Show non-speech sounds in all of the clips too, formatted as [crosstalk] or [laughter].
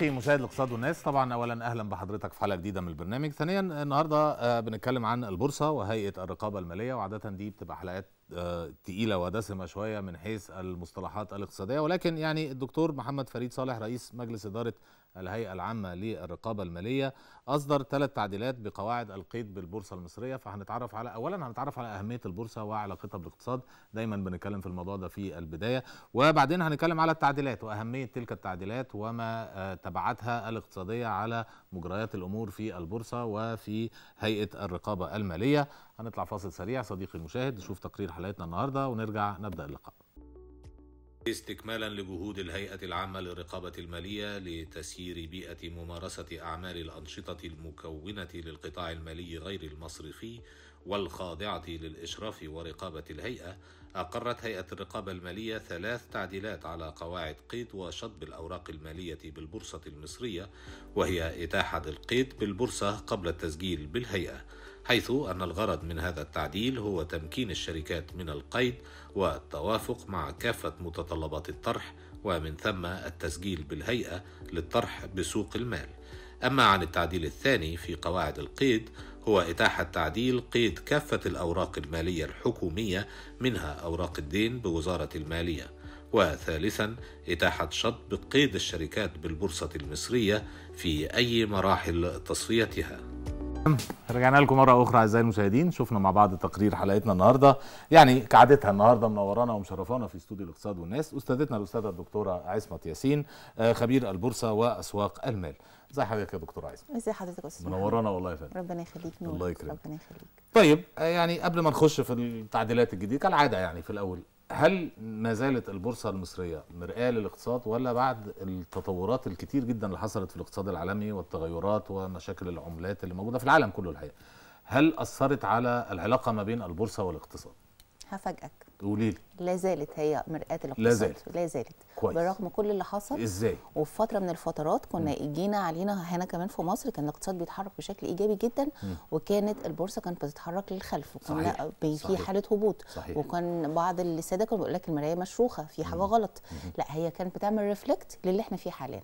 صديقي مشاهد الاقتصاد والناس طبعا اولا اهلا بحضرتك في حلقه جديده من البرنامج ثانيا النهارده آه، بنتكلم عن البورصه وهيئه الرقابه الماليه وعاده دي بتبقى حلقات آه، تقيله ودسمه شويه من حيث المصطلحات الاقتصاديه ولكن يعني الدكتور محمد فريد صالح رئيس مجلس اداره الهيئة العامة للرقابة المالية أصدر ثلاث تعديلات بقواعد القيد بالبورصة المصرية فهنتعرف على أولا هنتعرف على أهمية البورصة وعلاقتها بالاقتصاد دايما بنتكلم في الموضوع ده في البداية وبعدين هنتكلم على التعديلات وأهمية تلك التعديلات وما آه، تبعاتها الاقتصادية على مجريات الأمور في البورصة وفي هيئة الرقابة المالية هنطلع فاصل سريع صديقي المشاهد نشوف تقرير حلقتنا النهاردة ونرجع نبدأ اللقاء استكمالا لجهود الهيئة العامة للرقابة المالية لتسيير بيئة ممارسة أعمال الأنشطة المكونة للقطاع المالي غير المصرفي والخاضعة للإشراف ورقابة الهيئة، أقرت هيئة الرقابة المالية ثلاث تعديلات على قواعد قيد وشطب الأوراق المالية بالبورصة المصرية، وهي إتاحة القيد بالبورصة قبل التسجيل بالهيئة. حيث أن الغرض من هذا التعديل هو تمكين الشركات من القيد والتوافق مع كافة متطلبات الطرح ومن ثم التسجيل بالهيئة للطرح بسوق المال. أما عن التعديل الثاني في قواعد القيد هو إتاحة تعديل قيد كافة الأوراق المالية الحكومية منها أوراق الدين بوزارة المالية. وثالثا إتاحة شطب قيد الشركات بالبورصة المصرية في أي مراحل تصفيتها. رجعنا لكم مره اخرى اعزائي المشاهدين شفنا مع بعض تقرير حلقتنا النهارده يعني كعادتها النهارده منورانا ومشرفانا في استوديو الاقتصاد والناس استاذتنا الاستاذه الدكتوره عصمت ياسين آه، خبير البورصه واسواق المال ازي حضرتك يا دكتور عايزه ازي حضرتك يا استاذ منورانا والله يا فندم ربنا يخليك نور الله يكرمك ربنا يخليك طيب آه، يعني قبل ما نخش في التعديلات الجديده كالعاده يعني في الاول هل ما زالت البورصه المصريه مرآه للاقتصاد ولا بعد التطورات الكتير جدا اللي حصلت في الاقتصاد العالمي والتغيرات ومشاكل العملات اللي موجوده في العالم كله الحقيقه هل اثرت على العلاقه ما بين البورصه والاقتصاد هفاجئك قولي لي لا زالت هي مرآة الاقتصاد لا زالت لا زالت كويس بالرغم كل اللي حصل ازاي وفي فتره من الفترات كنا جينا علينا هنا كمان في مصر كان الاقتصاد بيتحرك بشكل ايجابي جدا م. وكانت البورصه كانت بتتحرك للخلف وكنا في حاله هبوط صحيح. وكان بعض الساده كانوا بيقول لك المرايه مشروخه في حاجه م. غلط م. لا هي كانت بتعمل ريفلكت للي احنا فيه حاليا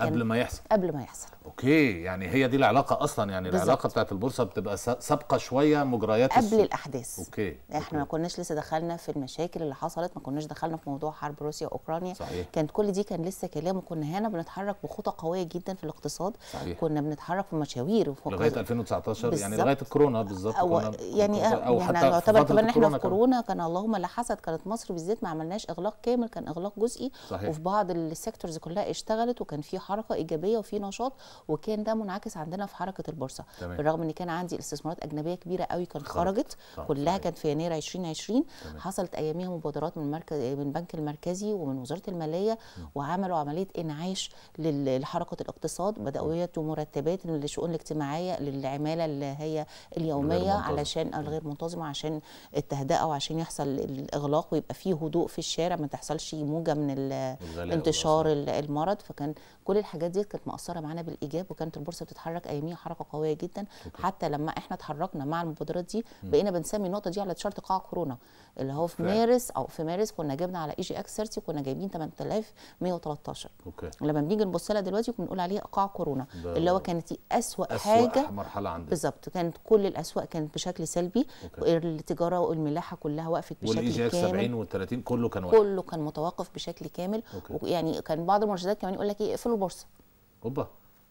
قبل يعني ما يحصل قبل ما يحصل اوكي يعني هي دي العلاقه اصلا يعني بالزبط. العلاقه بتاعت البورصه بتبقى سابقه شويه مجريات قبل السوق. الاحداث اوكي احنا أوكي. ما كناش لسه دخلنا في المشاكل اللي حصلت ما كناش دخلنا في موضوع حرب روسيا واوكرانيا صحيح. كانت كل دي كان لسه كلام وكنا هنا بنتحرك بخطى قويه جدا في الاقتصاد صحيح. كنا بنتحرك في مشاوير وفي لغايه 2019 بالزبط. يعني لغايه الكورونا بالظبط أو يعني أه، او يعني حتى يعتبر كمان احنا في كورونا كان اللهم لا حسد كانت مصر بالذات ما عملناش اغلاق كامل كان اغلاق جزئي صحيح. وفي بعض السيكتورز كلها اشتغلت وكان في حركه ايجابيه وفي نشاط وكان ده منعكس عندنا في حركه البورصه بالرغم ان كان عندي استثمارات اجنبيه كبيره قوي كان خرجت كلها كانت في يناير 2020 تمام. حصلت اياميها مبادرات من مركز من البنك المركزي ومن وزاره الماليه م. وعملوا عمليه انعاش لحركه الاقتصاد بداوا يدوا مرتبات للشؤون الاجتماعيه للعماله اللي هي اليوميه علشان الغير منتظمه عشان التهدئه وعشان يحصل الاغلاق ويبقى فيه هدوء في الشارع ما تحصلش موجه من انتشار المرض فكان كل الحاجات دي كانت مأثره معانا بالايجاب وكانت البورصه بتتحرك اياميها حركه قويه جدا أوكي. حتى لما احنا اتحركنا مع المبادرات دي بقينا بنسمي النقطه دي على تشارت قاع كورونا اللي هو في مارس او في مارس كنا جبنا على اي جي اكس 30 كنا جايبين 8113 اوكي لما بنيجي نبص لها دلوقتي بنقول عليها قاع كورونا اللي هو كانت اسوا حاجه مرحله عندنا بالظبط كانت كل الاسواق كانت بشكل سلبي أوكي. التجاره والملاحه كلها وقفت بشكل كامل والاي جي 70 وال30 كله كان واقف كله كان متوقف بشكل كامل أوكي. ويعني كان بعض المرشدات كمان يقول لك ايه اقفلوا البورصه اوبا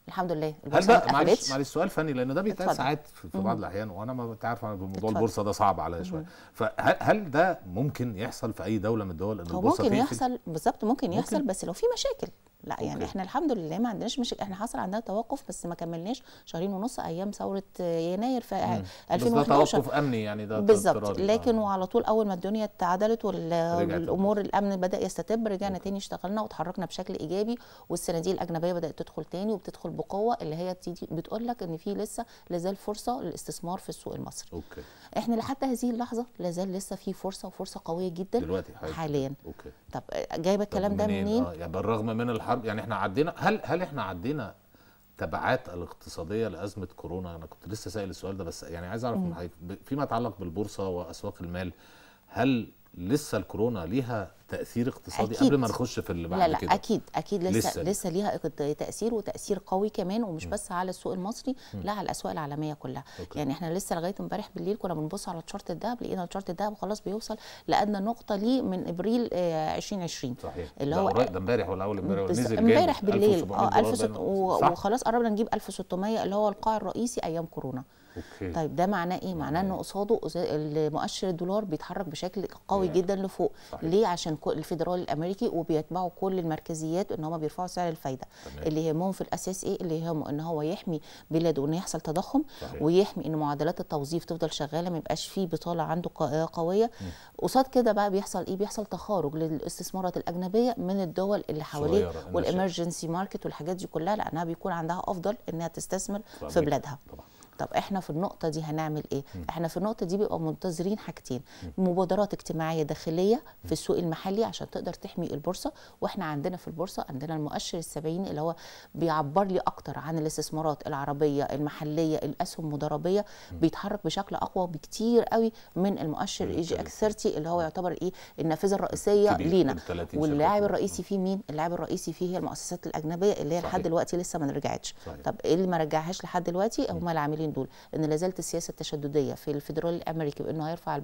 الحمد لله هل بقى معلش معلش سؤال فني لان ده بيتقال ساعات في بعض الاحيان وانا ما انت عارف موضوع البورصه ده صعب عليا شويه فهل ده ممكن يحصل في اي دوله من الدول ان البورصه ممكن يحصل بالظبط ممكن يحصل بس لو في مشاكل لا يعني أوكي. يعني احنا الحمد لله ما عندناش مشكله احنا حصل عندنا توقف بس ما كملناش شهرين ونص ايام ثوره يناير في بس ده توقف امني يعني ده بالظبط لكن آه. وعلى طول اول ما الدنيا اتعدلت والامور الامن بدا يستتب رجعنا أوكي. تاني اشتغلنا وتحركنا بشكل ايجابي والصناديق الاجنبيه بدات تدخل تاني وبتدخل بقوه اللي هي بتيجي بتقول لك ان في لسه لازال فرصه للاستثمار في السوق المصري اوكي احنا لحد هذه اللحظه لازال لسه في فرصه وفرصه قويه جدا دلوقتي حاجة. حاليا اوكي طب جايبه الكلام ده منين؟ آه يعني بالرغم من الح... الحرب يعني احنا عدينا هل هل احنا عدينا تبعات الاقتصاديه لازمه كورونا انا كنت لسه سائل السؤال ده بس يعني عايز اعرف من حضرتك فيما يتعلق بالبورصه واسواق المال هل لسه الكورونا ليها تاثير اقتصادي أكيد. قبل ما نخش في اللي بعد لا لا كده. اكيد اكيد لسه لسه, لسه ليها تاثير وتاثير قوي كمان ومش م. بس على السوق المصري م. لا على الاسواق العالميه كلها أوكي. يعني احنا لسه لغايه امبارح بالليل كنا بنبص على تشارت الذهب لقينا تشارت الذهب خلاص بيوصل لادنى نقطه ليه من ابريل 2020 آه، صحيح اللي هو ده امبارح ولا اول امبارح نزل امبارح بالليل اه 1600 وخلاص قربنا نجيب 1600 اللي هو القاع الرئيسي ايام كورونا أوكي. طيب ده معناه ايه معناه ان قصاده مؤشر الدولار بيتحرك بشكل قوي جدا لفوق صحيح. ليه عشان الفيدرالي الامريكي وبيتبعوا كل المركزيات ان هم بيرفعوا سعر الفايده طبعا. اللي يهمهم في الاساس ايه اللي يهمه ان هو يحمي بلاده ان يحصل تضخم صحيح. ويحمي ان معدلات التوظيف تفضل شغاله ما يبقاش فيه بطاله عنده قويه قصاد كده بقى بيحصل ايه بيحصل تخارج للاستثمارات الاجنبيه من الدول اللي حواليه والامرجنسي ماركت والحاجات دي كلها لانها بيكون عندها افضل انها تستثمر في بلادها طبعا. طب احنا في النقطه دي هنعمل ايه م. احنا في النقطه دي بيبقى منتظرين حاجتين م. مبادرات اجتماعيه داخليه في السوق المحلي عشان تقدر تحمي البورصه واحنا عندنا في البورصه عندنا المؤشر السبعيني اللي هو بيعبر لي اكتر عن الاستثمارات العربيه المحليه الاسهم المضاربيه بيتحرك بشكل اقوى بكتير قوي من المؤشر اي جي اكس 30 اللي هو يعتبر ايه النافذه الرئيسيه لينا واللاعب الرئيسي فيه مين اللاعب الرئيسي فيه هي المؤسسات الاجنبيه اللي هي لحد دلوقتي لسه ما رجعتش طب ايه اللي ما رجعهاش لحد دلوقتي هم العاملين اليومين دول ان لا زالت السياسه التشدديه في الفيدرال الامريكي بانه هيرفع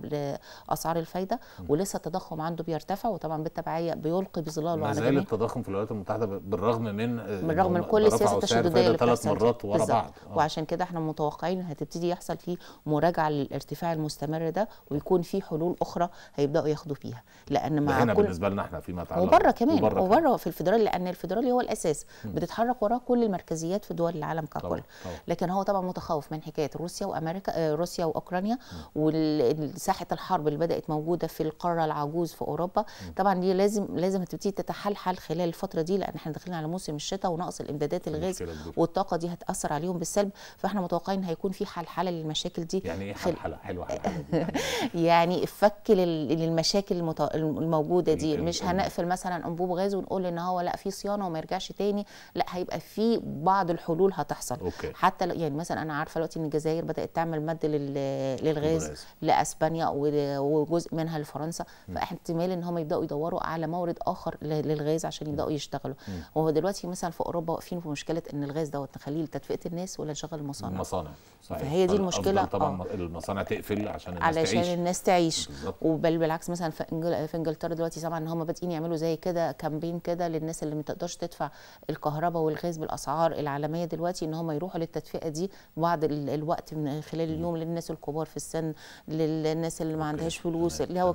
اسعار الفايده ولسه التضخم عنده بيرتفع وطبعا بالتبعيه بيلقي بظلاله على زال التضخم في الولايات المتحدة بالرغم من آه، بالرغم من كل السياسة التشددية اللي ثلاث مرات ورا بعض آه. وعشان كده احنا متوقعين هتبتدي يحصل في مراجعة للارتفاع المستمر ده ويكون في حلول أخرى هيبدأوا ياخدوا فيها لأن مع هنا كل بالنسبة لنا احنا فيما يتعلق وبره كمان وبره, في الفيدرالي لأن الفيدرالي هو الأساس م. بتتحرك وراه كل المركزيات في دول العالم ككل لكن هو طبعا متخوف من حكايه روسيا وامريكا آه، روسيا واوكرانيا وساحه الحرب اللي بدات موجوده في القاره العجوز في اوروبا طبعا دي لازم لازم هتبتدي تتحلحل خلال الفتره دي لان احنا داخلين على موسم الشتاء ونقص الامدادات الغاز والطاقه دي هتاثر عليهم بالسلب فاحنا متوقعين هيكون في حلحله للمشاكل دي يعني ايه حلحله حلوه [laughs] يعني فك للمشاكل الموجوده دي مش هنقفل مثلا انبوب غاز ونقول ان هو لا في صيانه وما يرجعش تاني لا هيبقى في بعض الحلول هتحصل أوكي. حتى يعني مثلا انا عارفه دلوقتي ان الجزائر بدات تعمل مد للغاز لاسبانيا وجزء منها لفرنسا فاحتمال ان هم يبداوا يدوروا على مورد اخر للغاز عشان يبداوا يشتغلوا وهو دلوقتي مثلا في اوروبا واقفين في مشكله ان الغاز دوت نخليه لتدفئه الناس ولا نشغل المصانع المصانع صحيح فهي دي المشكله طبعا آه. المصانع تقفل عشان الناس علشان تعيش الناس تعيش وبل بالعكس مثلا في, إنجل... في انجلترا دلوقتي طبعا ان هم بادئين يعملوا زي كده كامبين كده للناس اللي ما تقدرش تدفع الكهرباء والغاز بالاسعار العالميه دلوقتي ان هم يروحوا للتدفئه دي بعد الوقت من خلال اليوم للناس الكبار في السن للناس اللي ما عندهاش فلوس اللي هو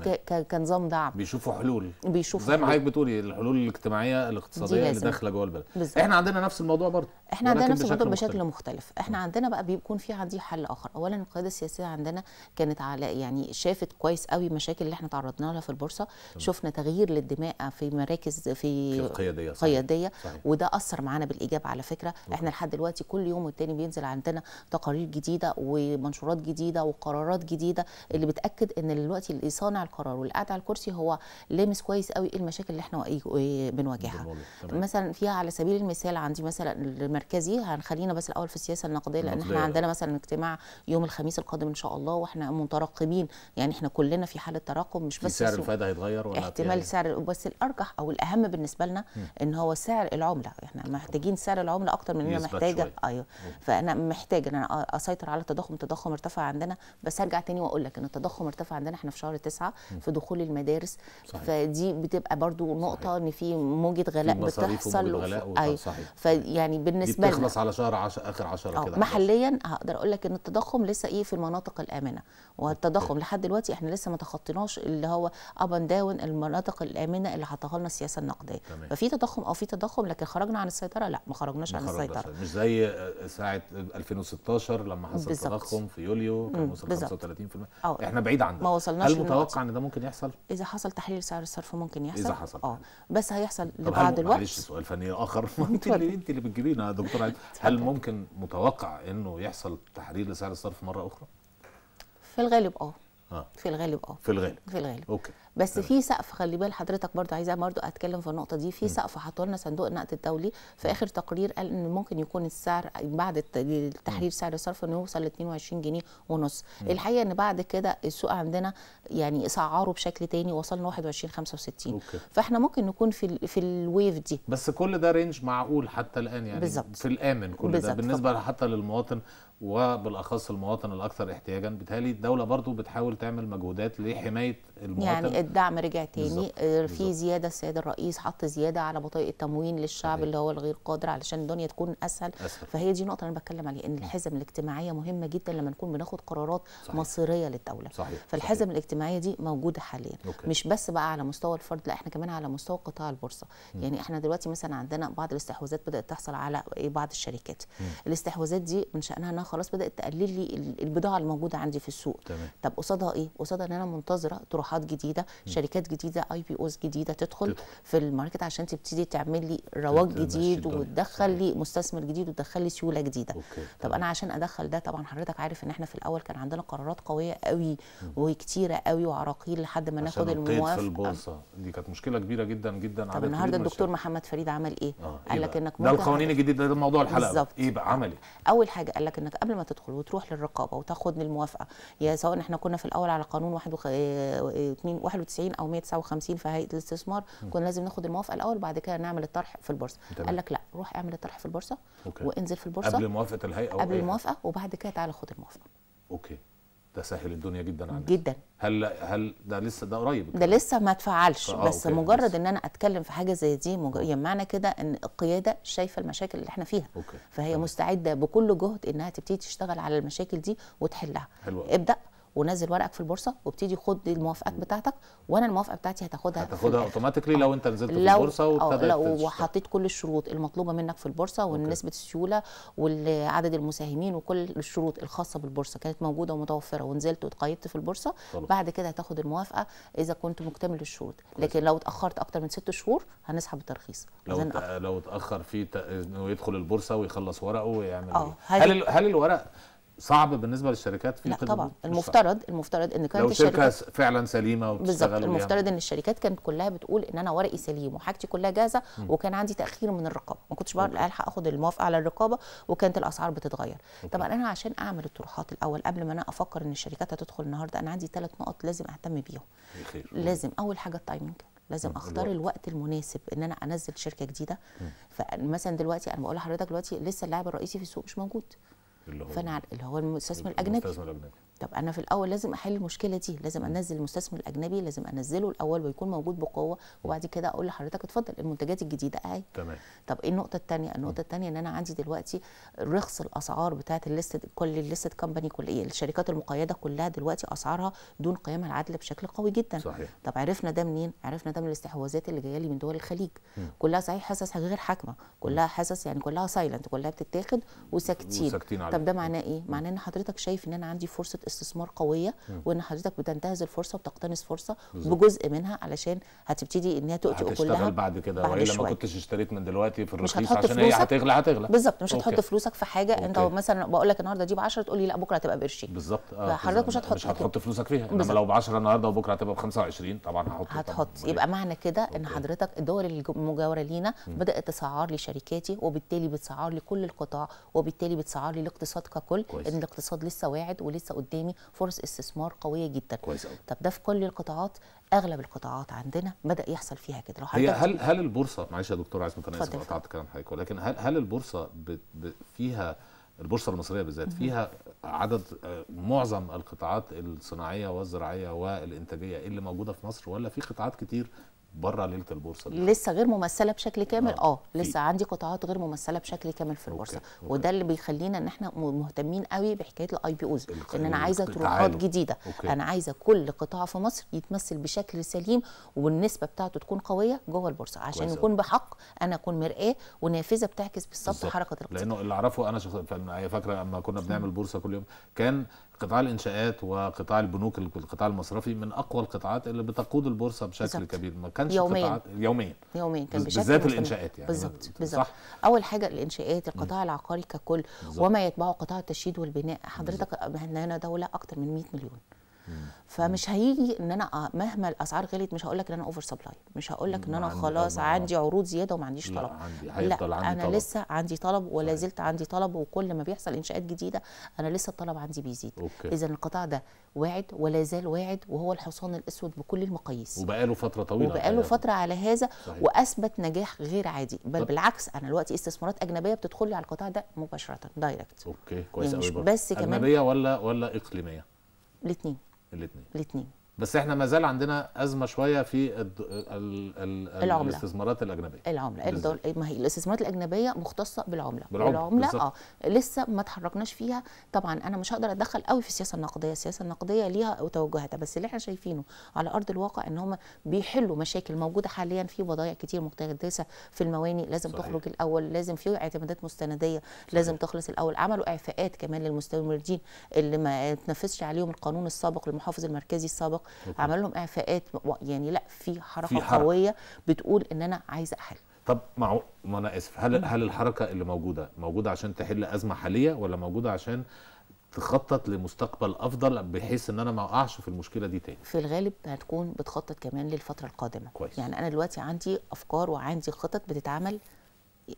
كنظام دعم بيشوفوا حلول بيشوفوا زي ما حضرتك بتقولي الحلول الاجتماعيه الاقتصاديه اللي داخله جوه البلد احنا عندنا نفس الموضوع برضه احنا عندنا نفس الموضوع بشكل مختلف. نعم. احنا عندنا بقى بيكون في عندي حل اخر اولا القياده السياسيه عندنا كانت على يعني شافت كويس قوي المشاكل اللي احنا تعرضنا لها في البورصه طبعا. شفنا تغيير للدماء في مراكز في, في القياديه صحيح. قياديه صحيح. وده اثر معانا بالايجاب على فكره احنا لحد دلوقتي كل يوم والتاني بينزل عندنا تقارير جديده ومنشورات جديده وقرارات جديده اللي بتاكد ان دلوقتي صانع القرار واللي قاعد على الكرسي هو لامس كويس قوي ايه المشاكل اللي احنا بنواجهها مثلا فيها على سبيل المثال عندي مثلا المركزي هنخلينا بس الاول في السياسه النقديه لان احنا عندنا مثلا اجتماع يوم الخميس القادم ان شاء الله واحنا مترقبين يعني احنا كلنا في حاله ترقب مش بس سعر الفائده هيتغير ولا احتمال يعني؟ سعر بس الارجح او الاهم بالنسبه لنا ان هو سعر العمله احنا محتاجين سعر العمله اكتر من اننا محتاجه ايوه فانا محتاجه ان انا اسيطر على التضخم التضخم ارتفع عندنا بس هرجع تاني واقول لك ان التضخم ارتفع عندنا احنا في شهر تسعة في دخول المدارس صحيح. فدي بتبقى برضو نقطه صحيح. ان في موجه غلاء بتحصل أي. أيوة. فيعني بالنسبه لنا بتخلص على شهر 10 اخر 10 آه، كده محليا هقدر اقول لك ان التضخم لسه ايه في المناطق الامنه والتضخم لحد دلوقتي احنا لسه ما تخطيناش اللي هو اب اند داون المناطق الامنه اللي حطها لنا السياسه النقديه ففي تضخم او في تضخم لكن خرجنا عن السيطره لا ما خرجناش عن السيطره مش زي آه، ساعه 2016 2011 لما حصل تضخم في يوليو كان وصل 35% احنا بعيد عن ده ما وصلناش هل متوقع ان ده ممكن يحصل؟ اذا حصل تحرير سعر الصرف ممكن يحصل اذا حصل اه بس هيحصل لبعض الوقت معلش سؤال فني اخر [laughs] انت اللي انت اللي بتجيبينا يا دكتور هل ممكن متوقع انه يحصل تحرير لسعر الصرف مره اخرى؟ في الغالب اه, آه. في الغالب اه في الغالب في الغالب اوكي بس نعم. في سقف خلي بال حضرتك برضه عايزه برضه اتكلم في النقطه دي في سقف حطوا لنا صندوق النقد الدولي في اخر تقرير قال ان ممكن يكون السعر بعد التحرير سعر الصرف انه يوصل ل 22 جنيه ونص الحقيقه ان بعد كده السوق عندنا يعني سعره بشكل تاني وصلنا 21 65 أوكي. فاحنا ممكن نكون في في الويف دي بس كل ده رينج معقول حتى الان يعني بالزبط. في الامن كل ده بالنسبه طبعا. حتى للمواطن وبالاخص المواطن الاكثر احتياجا بتهالي الدوله برضو بتحاول تعمل مجهودات لحمايه المواطن يعني الدعم رجع تاني بالزبط. آه، في زياده السيد الرئيس حط زياده على بطائق التموين للشعب صحيح. اللي هو الغير قادر علشان الدنيا تكون اسهل, أسهل. فهي دي نقطه انا بتكلم عليها ان الحزم الاجتماعيه مهمه جدا لما نكون بناخد قرارات صحيح. مصيريه للدوله صحيح. فالحزم صحيح. الاجتماعيه دي موجوده حاليا أوكي. مش بس بقى على مستوى الفرد لا احنا كمان على مستوى قطاع البورصه م. يعني احنا دلوقتي مثلا عندنا بعض الاستحواذات بدات تحصل على إيه؟ بعض الشركات م. الاستحواذات دي من شانها خلاص بدات تقلل لي البضاعه الموجوده عندي في السوق تمام. طب قصادها ايه قصادها ان انا منتظره طروحات جديده م. شركات جديده اي بي اوز جديده تدخل تدخل في الماركت عشان تبتدي تعمل لي رواج جديد وتدخل لي مستثمر جديد وتدخل لي سيوله جديده أوكي. طب انا عشان ادخل ده طبعا حضرتك عارف ان احنا في الاول كان عندنا قرارات قويه قوي وكتيره قوي وعراقيل لحد ما ناخد الموافقه في البورصه دي كانت مشكله كبيره جدا جدا طب النهارده الدكتور محمد فريد عمل ايه آه. إيه قال إيه لك انك ده القوانين الجديده ده موضوع الحلقه بالزبط. ايه بقى عمل ايه اول حاجه قال لك انك قبل ما تدخل وتروح للرقابه وتاخد الموافقه يا سواء احنا كنا في الاول على قانون 91 او 159 في هيئه الاستثمار كنا لازم ناخد الموافقه الاول وبعد كده نعمل الطرح في البورصه قال لك لا روح اعمل الطرح في البورصه أوكي. وانزل في البورصه قبل موافقه الهيئه قبل الموافقه وبعد كده تعالى خد الموافقه اوكي ده سهل الدنيا جدا عن جدا هل هل ده لسه ده قريب ده لسه ما اتفعلش بس أوكي. مجرد لسه. ان انا اتكلم في حاجه زي دي مج... آه. معنى كده ان القياده شايفه المشاكل اللي احنا فيها أوكي. فهي أوكي. مستعده بكل جهد انها تبتدي تشتغل على المشاكل دي وتحلها حلو. ابدا ونزل ورقك في البورصه وابتدي خد الموافقات بتاعتك وانا الموافقه بتاعتي هتاخدها هتاخدها اوتوماتيكلي لو انت نزلت لو في البورصه آه، وابتديت وحطيت كل الشروط المطلوبه منك في البورصه ونسبه السيوله وعدد المساهمين وكل الشروط الخاصه بالبورصه كانت موجوده ومتوفره ونزلت واتقيدت في البورصه طلع. بعد كده هتاخد الموافقه اذا كنت مكتمل الشروط لكن لو اتاخرت اكتر من ست شهور هنسحب الترخيص لو لو اتاخر في انه يدخل البورصه ويخلص ورقه ويعمل آه، إيه؟ هل هل الورق صعب بالنسبه للشركات في لا طبعا المفترض المفترض ان كانت لو شركه فعلا سليمه بالظبط المفترض ان الشركات كانت كلها بتقول ان انا ورقي سليم وحاجتي كلها جاهزه وكان عندي تاخير من الرقابه ما كنتش الحق اخد الموافقه على الرقابه وكانت الاسعار بتتغير أوكي. طبعا انا عشان اعمل الطروحات الاول قبل ما انا افكر ان الشركات هتدخل النهارده انا عندي ثلاث نقط لازم اهتم بيهم لازم اول حاجه التايمنج لازم اختار الوقت المناسب ان انا انزل شركه جديده فمثلا دلوقتي انا بقول لحضرتك دلوقتي لسه اللاعب الرئيسي في السوق مش موجود اللي هو فنعرف اللي هو المستثمر الاجنبي المستثمر الاجنبي طب انا في الاول لازم احل المشكله دي لازم انزل المستثمر الاجنبي لازم انزله الاول ويكون موجود بقوه وبعد كده اقول لحضرتك اتفضل المنتجات الجديده اهي تمام طب ايه النقطه الثانيه النقطه الثانيه ان انا عندي دلوقتي رخص الاسعار بتاعه الليستد كل الليستد كومباني كل إيه الشركات المقيده كلها دلوقتي اسعارها دون قيمها العادله بشكل قوي جدا صحيح. طب عرفنا ده منين عرفنا ده من الاستحواذات اللي جايه لي من دول الخليج م. كلها صحيح حاسس غير حاكمه كلها حاسس يعني كلها سايلنت كلها بتتاخد وساكتين طب ده معناه ايه معناه ان حضرتك شايف ان انا عندي فرصه استثمار قويه وان حضرتك بتنتهز الفرصه وبتقتنص فرصه بجزء منها علشان هتبتدي ان هي تؤتي كلها بعد كده والا ما كنتش اشتريت من دلوقتي في الرخيص عشان هي هتغلى هتغلى بالظبط مش هتحط فلوسك في حاجه أوكي. انت مثلا بقول لك النهارده دي ب 10 تقول لي لا بكره هتبقى بقرش بالظبط آه حضرتك مش هتحط مش هتحط فلوسك فيها انما لو ب 10 النهارده وبكره هتبقى ب 25 طبعا هحط هتحط يبقى معنى كده ان حضرتك الدول المجاوره لينا بدات تسعر لي شركاتي وبالتالي بتسعر لي كل القطاع وبالتالي بتسعر لي الاقتصاد ككل ان الاقتصاد لسه واعد ولسه قدام قدامي فرص استثمار قويه جدا كويس أوي. طب ده في كل القطاعات اغلب القطاعات عندنا بدا يحصل فيها كده هي هل هل البورصه معلش يا دكتور عايز متناسب قطعت كلام حضرتك ولكن هل هل البورصه ب... ب... فيها البورصه المصريه بالذات فيها عدد آه، معظم القطاعات الصناعيه والزراعيه والانتاجيه اللي موجوده في مصر ولا في قطاعات كتير بره ليله البورصه دي. لسه غير ممثله بشكل كامل اه, آه. لسه عندي قطاعات غير ممثله بشكل كامل في البورصه أوكي. أوكي. وده اللي بيخلينا ان احنا مهتمين قوي بحكايه الاي بي اوز ان انا عايزه طروحات جديده أوكي. انا عايزه كل قطاع في مصر يتمثل بشكل سليم والنسبه بتاعته تكون قويه جوه البورصه عشان يكون بحق انا اكون مرآه ونافذه بتعكس بالظبط حركه الاقتصاد لانه اللي اعرفه انا شخصيا فاكره اما كنا بنعمل بورصه كل يوم كان قطاع الانشاءات وقطاع البنوك القطاع المصرفي من اقوى القطاعات اللي بتقود البورصه بشكل بالزبط. كبير ما كانش يومين قطاعات كان بشكل بالذات الانشاءات يعني بالظبط صح اول حاجه الانشاءات القطاع العقاري ككل بالزبط. وما يتبعه قطاع التشييد والبناء حضرتك احنا هنا دوله اكثر من 100 مليون فمش هيجي ان انا مهما الاسعار غليت مش هقول لك ان انا اوفر سبلاي مش هقول لك ان انا خلاص عندي عروض زياده وما عنديش طلب لا, عندي لا عندي انا طلب. لسه عندي طلب ولا زلت عندي طلب وكل ما بيحصل انشاءات جديده انا لسه الطلب عندي بيزيد اذا القطاع ده واعد ولا زال واعد وهو الحصان الاسود بكل المقاييس وبقاله فتره طويله وبقاله فتره على هذا صحيح. واثبت نجاح غير عادي بل طب. بالعكس انا دلوقتي استثمارات اجنبيه بتدخل لي على القطاع ده مباشره دايركت اوكي كويس يعني مش بس كمان اجنبيه ولا ولا اقليميه الاثنين الاثنين الاثنين بس احنا ما زال عندنا ازمه شويه في ال ال العملة. الاستثمارات الاجنبيه العمله الدول ما هي الاستثمارات الاجنبيه مختصه بالعمله بالعمله, بالعملة اه لسه ما تحركناش فيها طبعا انا مش هقدر اتدخل قوي في السياسه النقديه السياسه النقديه ليها توجهاتها بس اللي احنا شايفينه على ارض الواقع ان هم بيحلوا مشاكل موجوده حاليا في بضائع كتير مقتبسه في المواني لازم صحيح. تخرج الاول لازم في اعتمادات مستنديه صحيح. لازم تخلص الاول عملوا اعفاءات كمان للمستوردين اللي ما تنفذش عليهم القانون السابق للمحافظ المركزي السابق عمل لهم اعفاءات يعني لا في حركه في حركة. قويه بتقول ان انا عايزه احل طب معو... ما انا اسف هل هل الحركه اللي موجوده موجوده عشان تحل ازمه حاليه ولا موجوده عشان تخطط لمستقبل افضل بحيث ان انا ما اقعش في المشكله دي تاني في الغالب هتكون بتخطط كمان للفتره القادمه كويس. يعني انا دلوقتي عندي افكار وعندي خطط بتتعمل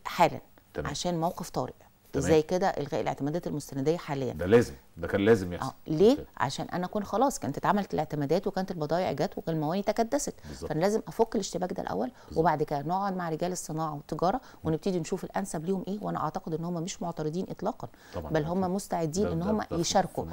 حالا تمام. عشان موقف طارئ زي كده الغاء الاعتمادات المستنديه حاليا ده لازم ده كان لازم يحصل آه، ليه كده. عشان انا اكون خلاص كانت اتعملت الاعتمادات وكانت البضائع جت والمواني تكدست بالزبط. فانا لازم افك الاشتباك ده الاول بالزبط. وبعد كده نقعد مع رجال الصناعه والتجاره ونبتدي نشوف الانسب ليهم ايه وانا اعتقد ان هم مش معترضين اطلاقا طبعًا. بل هم مستعدين ده ان هم يشاركوا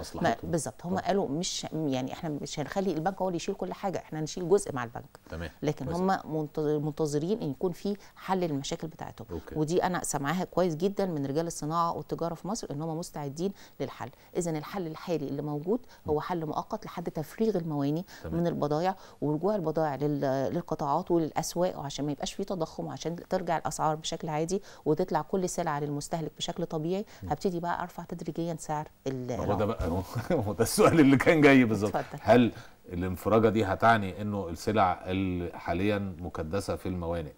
بالظبط هم قالوا مش يعني احنا مش هنخلي البنك هو اللي يشيل كل حاجه احنا هنشيل جزء مع البنك تمام. لكن هم منتظرين ان يكون في حل للمشاكل بتاعتهم أوكي. ودي انا سامعاها كويس جدا من رجال الصناعه الصناعه والتجاره في مصر ان هم مستعدين للحل اذا الحل الحالي اللي موجود هو حل مؤقت لحد تفريغ المواني تمام. من البضائع ورجوع البضائع للقطاعات وللاسواق وعشان ما يبقاش في تضخم وعشان ترجع الاسعار بشكل عادي وتطلع كل سلعه للمستهلك بشكل طبيعي هبتدي بقى ارفع تدريجيا سعر هو ده بقى [laughs] هو ده السؤال اللي كان جاي بالظبط هل الانفراجه دي هتعني انه السلع اللي حاليا مكدسه في الموانئ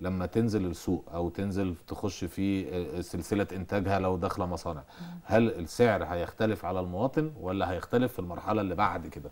لما تنزل السوق او تنزل تخش في آه، سلسله انتاجها لو داخله مصانع هل السعر هيختلف على المواطن ولا هيختلف في المرحله اللي بعد كده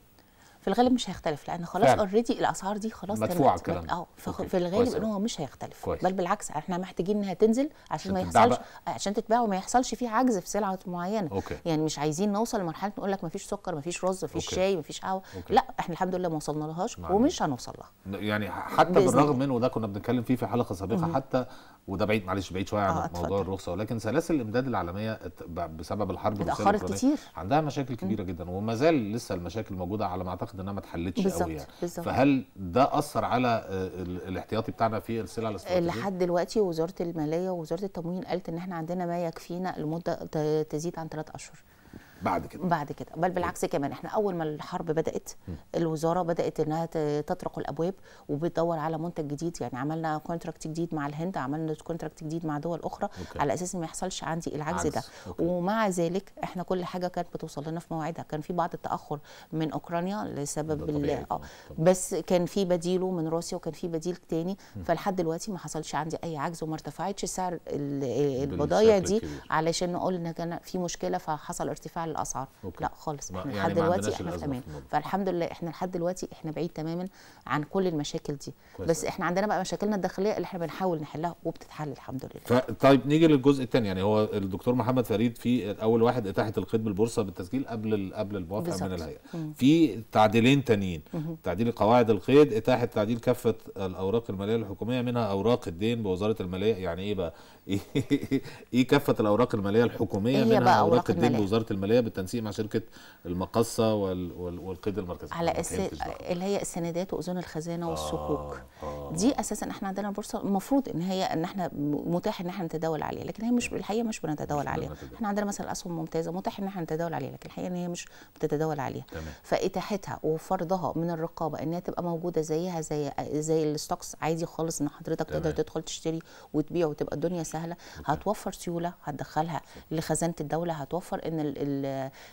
في الغالب مش هيختلف لان خلاص اوريدي الاسعار دي خلاص مدفوعه الكلام اه في الغالب ان هو مش هيختلف كويس. بل بالعكس احنا محتاجين انها تنزل عشان ما يحصلش آه، عشان تتباع وما يحصلش فيه عجز في سلعه معينه أوكي. يعني مش عايزين نوصل لمرحله نقول لك ما فيش سكر ما فيش رز ما فيش شاي ما فيش قهوه لا احنا الحمد لله ما وصلنا لهاش ومش هنوصل لها يعني حتى بالرغم من وده كنا بنتكلم فيه في حلقه سابقه حتى وده بعيد معلش بعيد شويه عن آه، موضوع الرخصه ولكن سلاسل الامداد العالميه بسبب الحرب اتاخرت كتير عندها مشاكل كبيره م. جدا وما زال لسه المشاكل موجوده على ما اعتقد انها ما اتحلتش قوي يعني بالزبط. فهل ده اثر على آه، الاحتياطي بتاعنا في السلع الاستراتيجيه لحد دلوقتي وزاره الماليه ووزاره التموين قالت ان احنا عندنا ما يكفينا لمده تزيد عن 3 اشهر بعد كده بعد كده بل بالعكس كمان احنا اول ما الحرب بدات الوزاره بدات انها تطرق الابواب وبتدور على منتج جديد يعني عملنا كونتراكت جديد مع الهند عملنا كونتراكت جديد مع دول اخرى أوكي. على اساس ما يحصلش عندي العجز ده أوكي. ومع ذلك احنا كل حاجه كانت بتوصل لنا في مواعيدها كان في بعض التاخر من اوكرانيا لسبب ال... آه. بس كان في بديله من روسيا وكان في بديل تاني فلحد دلوقتي ما حصلش عندي اي عجز وما ارتفعتش سعر البضايع دي علشان نقول ان كان في مشكله فحصل ارتفاع الاسعار أوكي. لا خالص احنا يعني لحد دلوقتي احنا في امان فالحمد لله احنا لحد دلوقتي احنا بعيد تماما عن كل المشاكل دي كويس. بس احنا عندنا بقى مشاكلنا الداخليه اللي احنا بنحاول نحلها وبتتحل الحمد لله طيب نيجي للجزء الثاني يعني هو الدكتور محمد فريد في اول واحد اتاحه الخدمه البورصه بالتسجيل قبل قبل الموافقه من الهيئه في تعديلين ثانيين تعديل قواعد القيد اتاحه تعديل كافه الاوراق الماليه الحكوميه منها اوراق الدين بوزاره الماليه يعني ايه بقى [laughs] ايه كافه الاوراق الماليه الحكوميه إيه منها اوراق الدين بوزاره الماليه الداخليه بالتنسيق مع شركه المقصه والقيد المركزي على اساس اللي هي السندات واذون الخزانه والصكوك آه. آه. دي اساسا احنا عندنا البورصه المفروض ان هي ان احنا متاح ان احنا نتداول عليها لكن هي مش آه. الحقيقه مش بنتداول عليها احنا عندنا مثلا اسهم ممتازه متاح ان احنا نتداول عليها لكن الحقيقه ان هي مش بتتداول عليها تمام. فاتاحتها وفرضها من الرقابه انها تبقى موجوده زيها زي زي الستوكس عادي خالص ان حضرتك تقدر تدخل تشتري وتبيع وتبقى الدنيا سهله هتوفر سيوله هتدخلها لخزانه الدوله هتوفر ان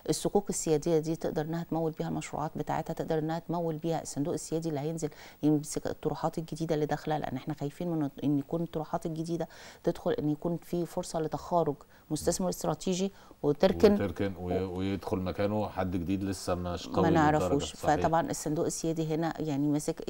الصكوك السياديه دي تقدر انها تمول بيها المشروعات بتاعتها تقدر انها تمول بيها الصندوق السيادي اللي هينزل يمسك الطروحات الجديده اللي داخله لان احنا خايفين من ان يكون الطروحات الجديده تدخل ان يكون في فرصه لتخارج مستثمر استراتيجي وتركن وتركن ويدخل مكانه حد جديد لسه مش قوي ما نعرفوش فطبعا الصندوق السيادي هنا يعني ماسك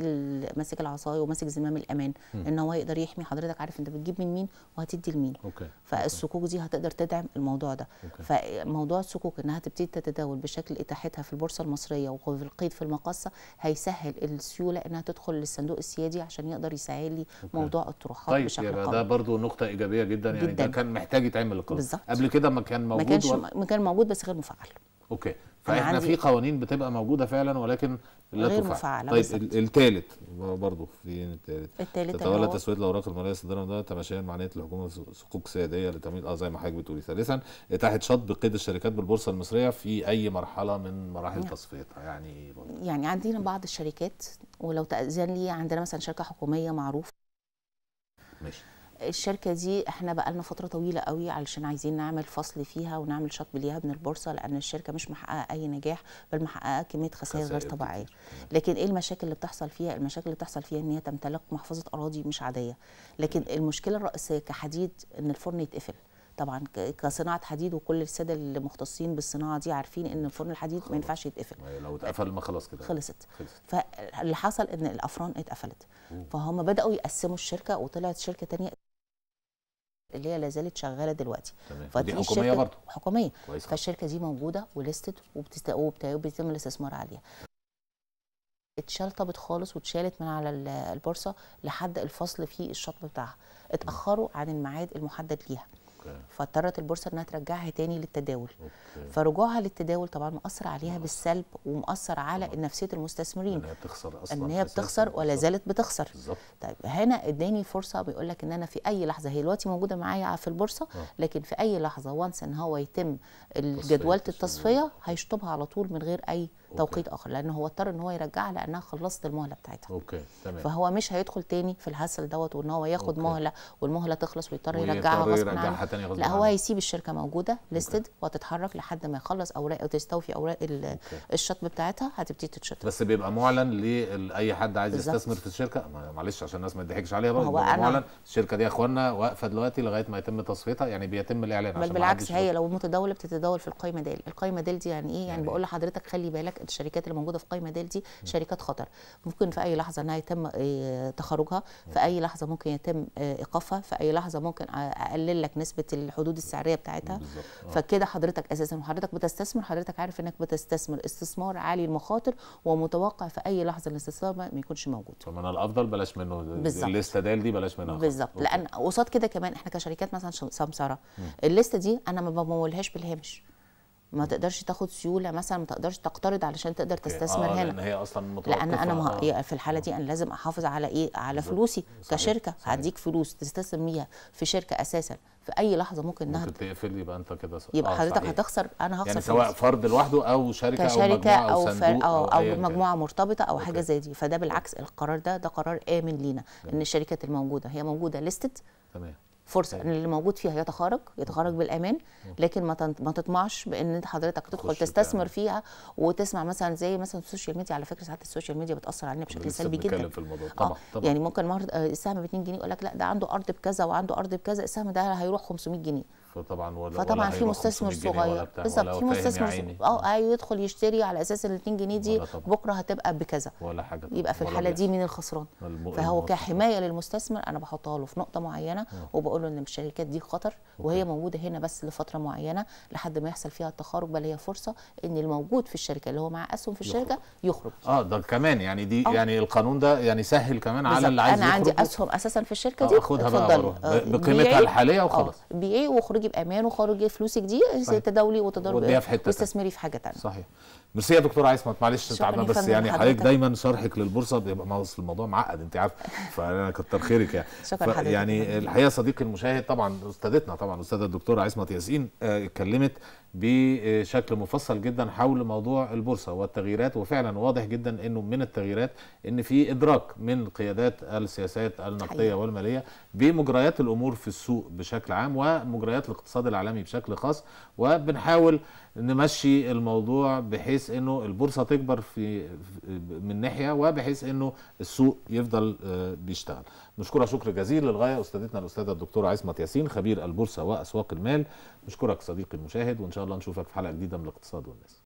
ماسك العصايه وماسك زمام الامان ان هو يقدر يحمي حضرتك عارف انت بتجيب من مين وهتدي لمين اوكي فالصكوك دي هتقدر تدعم الموضوع ده أوكي. فموضوع الصكوك الحقوق انها تبتدي تتداول بشكل اتاحتها في البورصه المصريه وفي القيد في المقاصه هيسهل السيوله انها تدخل للصندوق السيادي عشان يقدر يسهل لي موضوع الطروحات طيب بشكل طيب ده برضو نقطه ايجابيه جدا, يعني جداً. ده كان محتاج يتعمل قبل كده ما كان موجود ما كانش و... ما كان موجود بس غير مفعل اوكي فاحنا في قوانين بتبقى موجوده فعلا ولكن لا غير مفعله طيب الثالث برضه في الثالث تتولى تسويه الاوراق الماليه من ده تماشيا مع نيه الحكومه صكوك سياديه لتمويل اه زي ما حضرتك بتقولي ثالثا اتاحه شطب قيد الشركات بالبورصه المصريه في اي مرحله من مراحل نعم. تصفيتها يعني برضو. يعني عندنا بعض الشركات ولو تاذن لي عندنا مثلا شركه حكوميه معروفه ماشي الشركه دي احنا بقى لنا فتره طويله قوي علشان عايزين نعمل فصل فيها ونعمل شطب ليها من البورصه لان الشركه مش محققه اي نجاح بل محققه كميه خسائر غير طبيعيه لكن ايه المشاكل اللي بتحصل فيها المشاكل اللي بتحصل فيها ان هي تمتلك محفظه اراضي مش عاديه لكن المشكله الرئيسيه كحديد ان الفرن يتقفل طبعا كصناعه حديد وكل الساده المختصين بالصناعه دي عارفين ان الفرن الحديد ما ينفعش يتقفل لو اتقفل ما خلاص كده خلصت, خلصت. فاللي حصل ان الافران اتقفلت فهم بداوا يقسموا الشركه وطلعت شركه تانية اللي هي لا زالت شغاله دلوقتي فدي دي حكوميه برضه حكوميه كويس فالشركه دي موجوده وليستد وبيتم الاستثمار عليها اتشلطبت خالص واتشالت من على البورصه لحد الفصل في الشطب بتاعها اتاخروا عن الميعاد المحدد ليها فاضطرت البورصه انها ترجعها تاني للتداول أوكي. فرجوعها للتداول طبعا مأثر عليها مم. بالسلب ومأثر على مم. نفسيه المستثمرين ان هي بتخسر اصلا ان هي بتخسر ولا زالت بتخسر بالزبط. طيب هنا اداني فرصه بيقول لك ان انا في اي لحظه هي دلوقتي موجوده معايا في البورصه آه. لكن في اي لحظه وانس ان هو يتم جدوله التصفيه هيشطبها على طول من غير اي أوكي. توقيت اخر لان هو اضطر ان هو يرجعها لانها خلصت المهله بتاعتها اوكي تمام فهو مش هيدخل تاني في الهسل دوت وان هو ياخد أوكي. مهله والمهله تخلص ويضطر يرجعها غصب عنه لا هو هيسيب الشركه موجوده ليستد وهتتحرك لحد ما يخلص اوراق وتستوفي اوراق الشطب بتاعتها هتبتدي تتشطب بس بيبقى معلن لاي حد عايز بالزبط. يستثمر في الشركه معلش عشان الناس ما تضحكش عليها برضه هو أنا معلن الشركه دي يا اخوانا واقفه دلوقتي لغايه ما يتم تصفيتها يعني بيتم الاعلان بل بالعكس هي لو متداوله بتتداول في القايمه ديل القايمه ديل دي يعني ايه يعني, يعني بقول إيه؟ لحضرتك خلي بالك الشركات اللي موجوده في قائمه ديل دي شركات خطر ممكن في اي لحظه انها يتم آه، تخرجها في اي لحظه ممكن يتم آه، ايقافها في اي لحظه ممكن آه، اقلل لك نسبه الحدود السعريه بتاعتها فكده حضرتك اساسا وحضرتك بتستثمر حضرتك عارف انك بتستثمر استثمار عالي المخاطر ومتوقع في اي لحظه الاستثمار ما يكونش موجود طب انا الافضل بلاش منه بالزبط. دي بلاش منها بالظبط لان قصاد كده كمان احنا كشركات مثلا سمساره الليسته دي انا ما بمولهاش بالهامش ما تقدرش تاخد سيوله مثلا ما تقدرش تقترض علشان تقدر تستثمر آه هنا لان هي اصلا متوقفه لان انا مه... آه. في الحاله دي انا لازم احافظ على ايه على فلوسي صحيح. كشركه صحيح. هديك فلوس تستثمر بيها في شركه اساسا في اي لحظه ممكن انها ممكن تقفل يبقى انت كده صح. يبقى آه، حضرتك صحيح. هتخسر انا هخسر يعني سواء فرد لوحده او شركه كشركة او مجموعه او او, أو, أو مجموعه مرتبطه او أوكي. حاجه زي دي فده بالعكس القرار ده ده قرار امن لينا ان الشركات الموجوده هي موجوده ليستد تمام فرصه ان اللي موجود فيها يتخرج يتخرج بالامان لكن ما ما تطمعش بان انت حضرتك تدخل تستثمر فيها وتسمع مثلا زي مثلا السوشيال ميديا على فكره ساعات السوشيال ميديا بتاثر علينا بشكل سلبي جدا في الموضوع آه، طبعا, طبعا. يعني ممكن آه، السهم ب 2 جنيه يقول لك لا ده عنده ارض بكذا وعنده ارض بكذا السهم ده هيروح 500 جنيه فطبعا ولا فطبعا ولا في مستثمر صغير بالظبط في مستثمر اه أيوه، يدخل يشتري على اساس ال 2 جنيه دي بكره هتبقى بكذا ولا حاجه طبعا. يبقى في الحاله دي مين الخسران فهو كحمايه للمستثمر انا بحطها له في نقطه معينه آه. وبقول له ان الشركات دي خطر وهي موجوده هنا بس لفتره معينه لحد ما يحصل فيها التخارج بل هي فرصه ان الموجود في الشركه اللي هو معاه اسهم في الشركه يخرج اه ده كمان يعني دي أوه. يعني القانون ده يعني سهل كمان على اللي عايز انا عندي اسهم اساسا في الشركه آه، دي اخدها بقى آه، بقيمتها الحاليه وخلاص بيعي وخرج خارجي بامان وخرجي فلوسك دي تداولي وتداري واستثمري في حاجه ثانيه صحيح ميرسي يا دكتور عايزه معلش تعبنا بس يعني حضرتك دايما شرحك للبورصه بيبقى مصر الموضوع معقد انت عارف [laughs] فانا كتر خيرك يعني شكرا حضرتك يعني الحقيقه صديقي المشاهد طبعا استاذتنا طبعا الاستاذه الدكتوره عصمت ياسين آه، اتكلمت بشكل مفصل جدا حول موضوع البورصه والتغييرات وفعلا واضح جدا انه من التغييرات ان في ادراك من قيادات السياسات النقديه والماليه بمجريات الامور في السوق بشكل عام ومجريات الاقتصاد العالمي بشكل خاص وبنحاول نمشي الموضوع بحيث انه البورصه تكبر في من ناحيه وبحيث انه السوق يفضل آه، بيشتغل نشكرها شكر جزيل للغايه استاذتنا الاستاذه الدكتوره عصمت ياسين خبير البورصه واسواق المال نشكرك صديقي المشاهد وان شاء الله نشوفك في حلقه جديده من الاقتصاد والناس